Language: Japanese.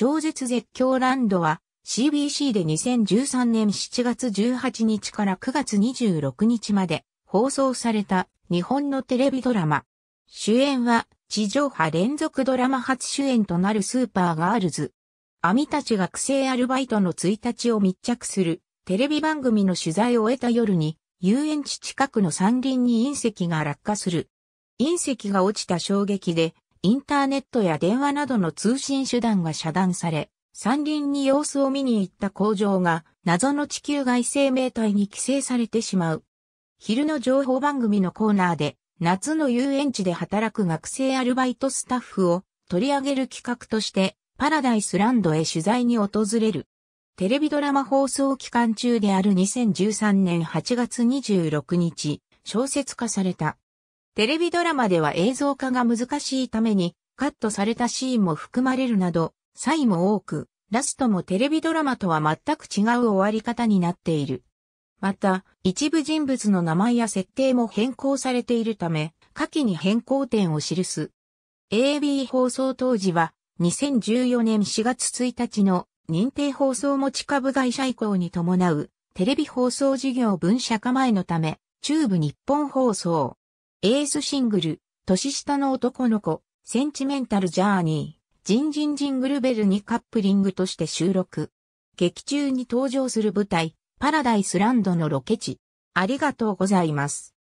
超絶絶叫ランドは CBC で2013年7月18日から9月26日まで放送された日本のテレビドラマ。主演は地上波連続ドラマ初主演となるスーパーガールズ。アミたち学生アルバイトの1日を密着するテレビ番組の取材を終えた夜に遊園地近くの山林に隕石が落下する。隕石が落ちた衝撃でインターネットや電話などの通信手段が遮断され、山林に様子を見に行った工場が謎の地球外生命体に寄生されてしまう。昼の情報番組のコーナーで夏の遊園地で働く学生アルバイトスタッフを取り上げる企画としてパラダイスランドへ取材に訪れる。テレビドラマ放送期間中である2013年8月26日、小説化された。テレビドラマでは映像化が難しいために、カットされたシーンも含まれるなど、差異も多く、ラストもテレビドラマとは全く違う終わり方になっている。また、一部人物の名前や設定も変更されているため、下記に変更点を記す。AB 放送当時は、2014年4月1日の認定放送持ち株会社移行に伴う、テレビ放送事業分社化前のため、中部日本放送、エースシングル、年下の男の子、センチメンタルジャーニー、ジンジンジングルベルにカップリングとして収録。劇中に登場する舞台、パラダイスランドのロケ地。ありがとうございます。